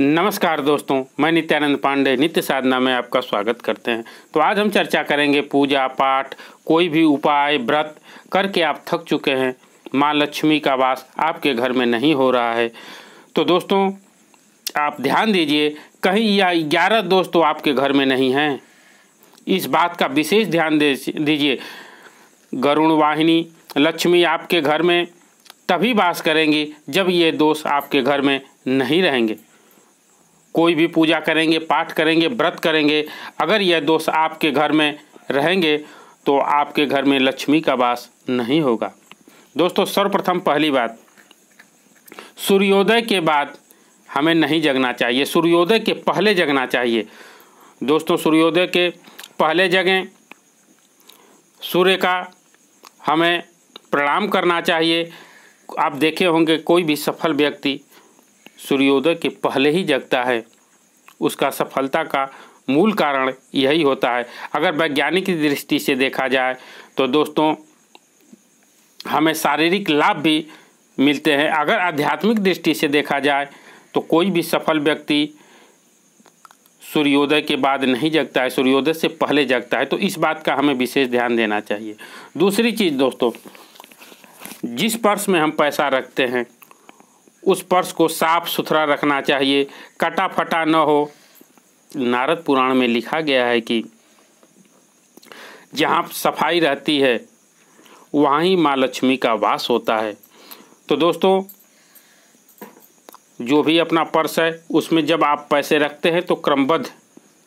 नमस्कार दोस्तों मैं नित्यानंद पांडे नित्य साधना में आपका स्वागत करते हैं तो आज हम चर्चा करेंगे पूजा पाठ कोई भी उपाय व्रत करके आप थक चुके हैं माँ लक्ष्मी का वास आपके घर में नहीं हो रहा है तो दोस्तों आप ध्यान दीजिए कहीं या ग्यारह दोस्त तो आपके घर में नहीं हैं इस बात का विशेष ध्यान दीजिए गरुण वाहिनी लक्ष्मी आपके घर में तभी वास करेंगी जब ये दोष आपके घर में नहीं रहेंगे कोई भी पूजा करेंगे पाठ करेंगे व्रत करेंगे अगर यह दोष आपके घर में रहेंगे तो आपके घर में लक्ष्मी का वास नहीं होगा दोस्तों सर्वप्रथम पहली बात सूर्योदय के बाद हमें नहीं जगना चाहिए सूर्योदय के पहले जगना चाहिए दोस्तों सूर्योदय के पहले जगें सूर्य का हमें प्रणाम करना चाहिए आप देखे होंगे कोई भी सफल व्यक्ति सूर्योदय के पहले ही जगता है उसका सफलता का मूल कारण यही होता है अगर वैज्ञानिक दृष्टि से देखा जाए तो दोस्तों हमें शारीरिक लाभ भी मिलते हैं अगर आध्यात्मिक दृष्टि से देखा जाए तो कोई भी सफल व्यक्ति सूर्योदय के बाद नहीं जगता है सूर्योदय से पहले जगता है तो इस बात का हमें विशेष ध्यान देना चाहिए दूसरी चीज़ दोस्तों जिस पर्स में हम पैसा रखते हैं उस पर्स को साफ सुथरा रखना चाहिए कटा फटा न हो नारद पुराण में लिखा गया है कि जहाँ सफाई रहती है वहाँ ही माँ लक्ष्मी का वास होता है तो दोस्तों जो भी अपना पर्स है उसमें जब आप पैसे रखते हैं तो क्रमबद्ध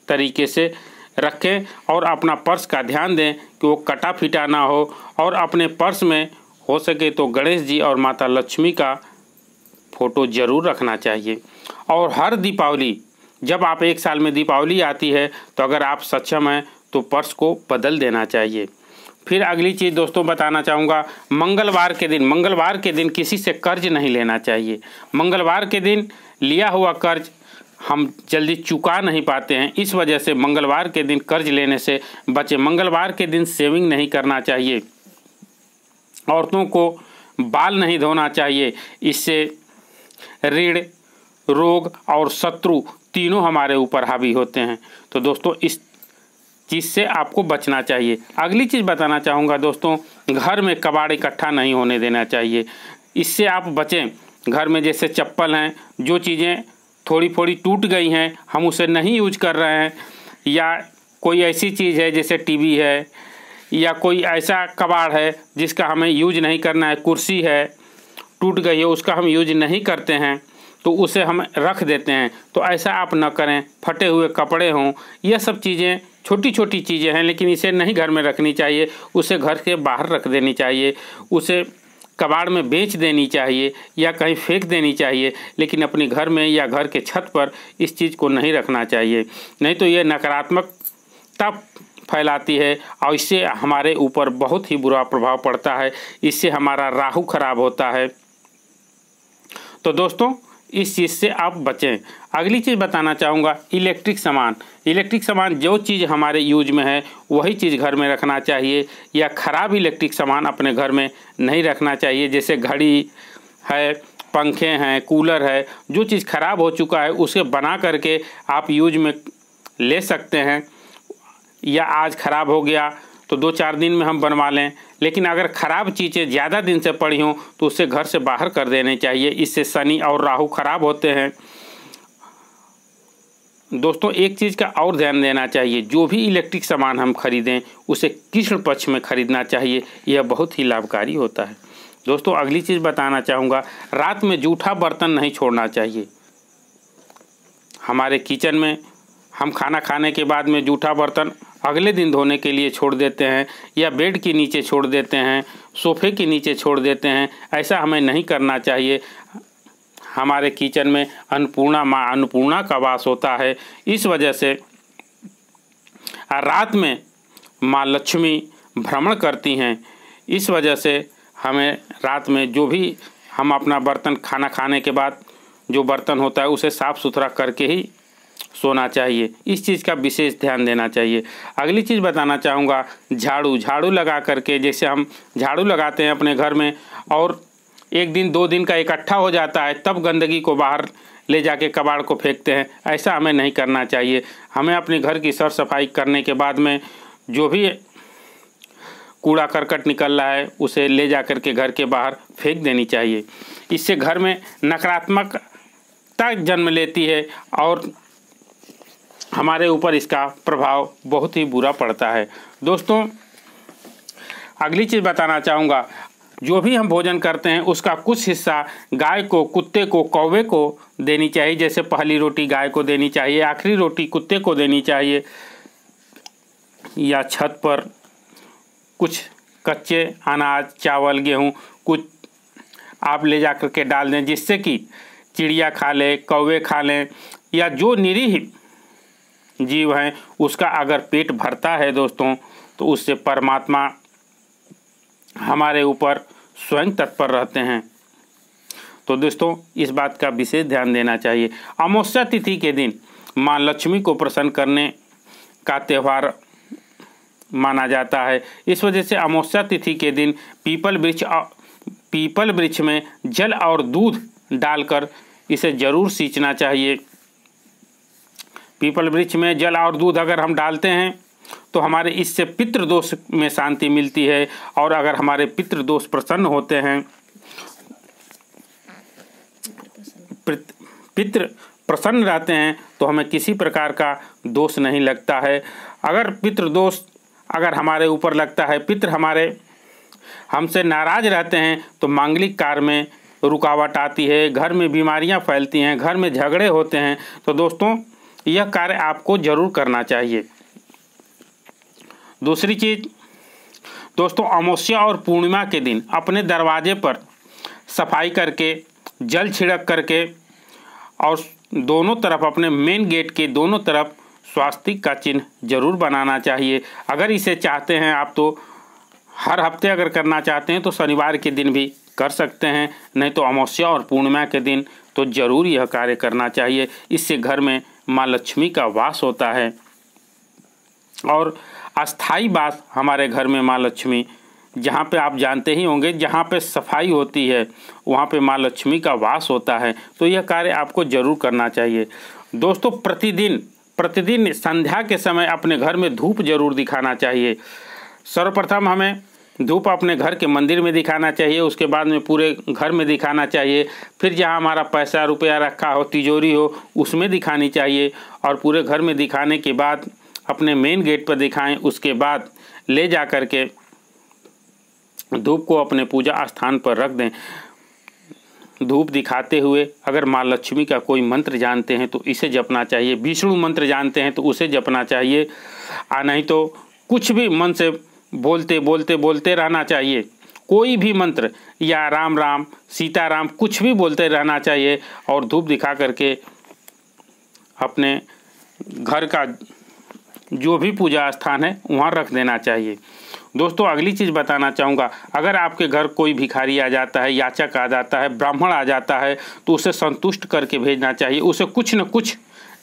तरीके से रखें और अपना पर्स का ध्यान दें कि वो कटा फिटा ना हो और अपने पर्स में हो सके तो गणेश जी और माता लक्ष्मी का फ़ोटो ज़रूर रखना चाहिए और हर दीपावली जब आप एक साल में दीपावली आती है तो अगर आप सक्षम हैं तो पर्स को बदल देना चाहिए फिर अगली चीज़ दोस्तों बताना चाहूँगा मंगलवार के दिन मंगलवार के दिन किसी से कर्ज नहीं लेना चाहिए मंगलवार के दिन लिया हुआ कर्ज हम जल्दी चुका नहीं पाते हैं इस वजह से मंगलवार के दिन कर्ज लेने से बचे मंगलवार के दिन सेविंग नहीं करना चाहिए औरतों को बाल नहीं धोना चाहिए इससे ऋण रोग और शत्रु तीनों हमारे ऊपर हावी होते हैं तो दोस्तों इस चीज़ से आपको बचना चाहिए अगली चीज़ बताना चाहूँगा दोस्तों घर में कबाड़ इकट्ठा नहीं होने देना चाहिए इससे आप बचें घर में जैसे चप्पल हैं जो चीज़ें थोड़ी थोड़ी टूट गई हैं हम उसे नहीं यूज कर रहे हैं या कोई ऐसी चीज़ है जैसे टीवी है या कोई ऐसा कबाड़ है जिसका हमें यूज नहीं करना है कुर्सी है टूट गई है उसका हम यूज नहीं करते हैं तो उसे हम रख देते हैं तो ऐसा आप ना करें फटे हुए कपड़े हों यह सब चीज़ें छोटी छोटी चीज़ें हैं लेकिन इसे नहीं घर में रखनी चाहिए उसे घर के बाहर रख देनी चाहिए उसे कबाड़ में बेच देनी चाहिए या कहीं फेंक देनी चाहिए लेकिन अपने घर में या घर के छत पर इस चीज़ को नहीं रखना चाहिए नहीं तो ये नकारात्मकता फैलाती है और इससे हमारे ऊपर बहुत ही बुरा प्रभाव पड़ता है इससे हमारा राहु खराब होता है तो दोस्तों इस चीज़ से आप बचें अगली चीज़ बताना चाहूँगा इलेक्ट्रिक सामान इलेक्ट्रिक सामान जो चीज़ हमारे यूज में है वही चीज़ घर में रखना चाहिए या ख़राब इलेक्ट्रिक सामान अपने घर में नहीं रखना चाहिए जैसे घड़ी है पंखे हैं कूलर है जो चीज़ ख़राब हो चुका है उसे बना करके आप यूज में ले सकते हैं या आज ख़राब हो गया तो दो चार दिन में हम बनवा लें लेकिन अगर ख़राब चीज़ें ज़्यादा दिन से पड़ी हों तो उसे घर से बाहर कर देने चाहिए इससे शनि और राहु खराब होते हैं दोस्तों एक चीज़ का और ध्यान देना चाहिए जो भी इलेक्ट्रिक सामान हम खरीदें उसे कृष्ण पक्ष में खरीदना चाहिए यह बहुत ही लाभकारी होता है दोस्तों अगली चीज़ बताना चाहूँगा रात में जूठा बर्तन नहीं छोड़ना चाहिए हमारे किचन में हम खाना खाने के बाद में जूठा बर्तन अगले दिन धोने के लिए छोड़ देते हैं या बेड के नीचे छोड़ देते हैं सोफे के नीचे छोड़ देते हैं ऐसा हमें नहीं करना चाहिए हमारे किचन में अन्नपूर्णा माँ अन्नपूर्णा का वास होता है इस वजह से रात में माँ लक्ष्मी भ्रमण करती हैं इस वजह से हमें रात में जो भी हम अपना बर्तन खाना खाने के बाद जो बर्तन होता है उसे साफ़ सुथरा करके ही सोना चाहिए इस चीज़ का विशेष ध्यान देना चाहिए अगली चीज़ बताना चाहूँगा झाड़ू झाड़ू लगा करके जैसे हम झाड़ू लगाते हैं अपने घर में और एक दिन दो दिन का इकट्ठा हो जाता है तब गंदगी को बाहर ले जाके कबाड़ को फेंकते हैं ऐसा हमें नहीं करना चाहिए हमें अपने घर की सर सफाई करने के बाद में जो भी कूड़ा करकट निकल रहा है उसे ले जा कर के घर के बाहर फेंक देनी चाहिए इससे घर में नकारात्मकता जन्म लेती है और हमारे ऊपर इसका प्रभाव बहुत ही बुरा पड़ता है दोस्तों अगली चीज़ बताना चाहूँगा जो भी हम भोजन करते हैं उसका कुछ हिस्सा गाय को कुत्ते को कौवे को देनी चाहिए जैसे पहली रोटी गाय को देनी चाहिए आखिरी रोटी कुत्ते को देनी चाहिए या छत पर कुछ कच्चे अनाज चावल गेहूँ कुछ आप ले जा कर के डाल दें जिससे कि चिड़िया खा लें कौवे खा लें या जो निरीह जीव है उसका अगर पेट भरता है दोस्तों तो उससे परमात्मा हमारे ऊपर स्वयं तत्पर रहते हैं तो दोस्तों इस बात का विशेष ध्यान देना चाहिए अमावस्या तिथि के दिन माँ लक्ष्मी को प्रसन्न करने का त्यौहार माना जाता है इस वजह से अमावस्या तिथि के दिन पीपल वृक्ष पीपल वृक्ष में जल और दूध डालकर इसे जरूर सींचना चाहिए पीपल वृक्ष में जल और दूध अगर हम डालते हैं तो हमारे इससे पितृ दोष में शांति मिलती है और अगर हमारे पितृ दोष प्रसन्न होते हैं पितृ प्रसन्न रहते हैं तो हमें किसी प्रकार का दोष नहीं लगता है अगर पितृ दोष अगर हमारे ऊपर लगता है पितृ हमारे हमसे नाराज रहते हैं तो मांगलिक कार्य में रुकावट आती है घर में बीमारियां फैलती हैं घर में झगड़े होते हैं तो दोस्तों यह कार्य आपको जरूर करना चाहिए दूसरी चीज दोस्तों अमावस्या और पूर्णिमा के दिन अपने दरवाजे पर सफाई करके जल छिड़क करके और दोनों तरफ अपने मेन गेट के दोनों तरफ स्वास्तिक का चिन्ह जरूर बनाना चाहिए अगर इसे चाहते हैं आप तो हर हफ्ते अगर करना चाहते हैं तो शनिवार के दिन भी कर सकते हैं नहीं तो अमावस्या और पूर्णिमा के दिन तो ज़रूर यह कार्य करना चाहिए इससे घर में माँ लक्ष्मी का वास होता है और अस्थाई वास हमारे घर में माँ लक्ष्मी जहाँ पे आप जानते ही होंगे जहाँ पे सफाई होती है वहाँ पे माँ लक्ष्मी का वास होता है तो यह कार्य आपको जरूर करना चाहिए दोस्तों प्रतिदिन प्रतिदिन संध्या के समय अपने घर में धूप जरूर दिखाना चाहिए सर्वप्रथम हमें धूप अपने घर के मंदिर में दिखाना चाहिए उसके बाद में पूरे घर में दिखाना चाहिए फिर जहाँ हमारा पैसा रुपया रखा हो तिजोरी हो उसमें दिखानी चाहिए और पूरे घर में दिखाने के बाद अपने मेन गेट पर दिखाएं उसके बाद ले जा कर के धूप को अपने पूजा स्थान पर रख दें धूप दिखाते हुए अगर माँ लक्ष्मी का कोई मंत्र जानते हैं तो इसे जपना चाहिए विष्णु मंत्र जानते हैं तो उसे जपना चाहिए आ नहीं तो कुछ भी मन से बोलते बोलते बोलते रहना चाहिए कोई भी मंत्र या राम राम सीता राम कुछ भी बोलते रहना चाहिए और धूप दिखा करके अपने घर का जो भी पूजा स्थान है वहाँ रख देना चाहिए दोस्तों अगली चीज़ बताना चाहूँगा अगर आपके घर कोई भिखारी आ जाता है याचक आ जाता है ब्राह्मण आ जाता है तो उसे संतुष्ट करके भेजना चाहिए उसे कुछ न कुछ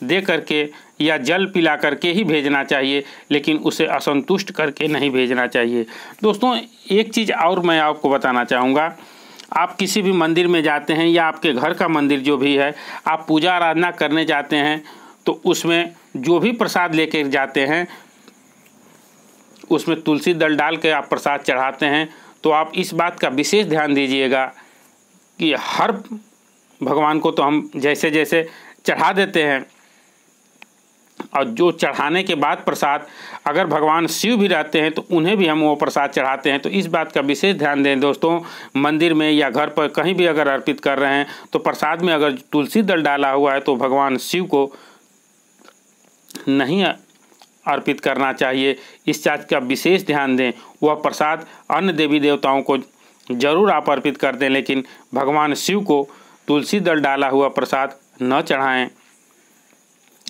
दे करके या जल पिला करके ही भेजना चाहिए लेकिन उसे असंतुष्ट करके नहीं भेजना चाहिए दोस्तों एक चीज़ और मैं आपको बताना चाहूँगा आप किसी भी मंदिर में जाते हैं या आपके घर का मंदिर जो भी है आप पूजा आराधना करने जाते हैं तो उसमें जो भी प्रसाद लेके जाते हैं उसमें तुलसी दल डाल के आप प्रसाद चढ़ाते हैं तो आप इस बात का विशेष ध्यान दीजिएगा कि हर भगवान को तो हम जैसे जैसे चढ़ा देते हैं और जो चढ़ाने के बाद प्रसाद अगर भगवान शिव भी रहते हैं तो उन्हें भी हम वो प्रसाद चढ़ाते हैं तो इस बात का विशेष ध्यान दें दोस्तों मंदिर में या घर पर कहीं भी अगर अर्पित कर रहे हैं तो प्रसाद में अगर तुलसी दल डाला हुआ है तो भगवान शिव को नहीं अर्पित करना चाहिए इस चाज का विशेष ध्यान दें वह प्रसाद अन्य देवी देवताओं को जरूर आप अर्पित कर दें लेकिन भगवान शिव को तुलसी दल डाला हुआ प्रसाद न चढ़ाएं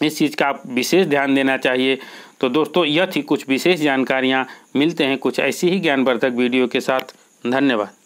इस चीज़ का आप विशेष ध्यान देना चाहिए तो दोस्तों यह थी कुछ विशेष जानकारियाँ मिलते हैं कुछ ऐसी ही ज्ञानवर्धक वीडियो के साथ धन्यवाद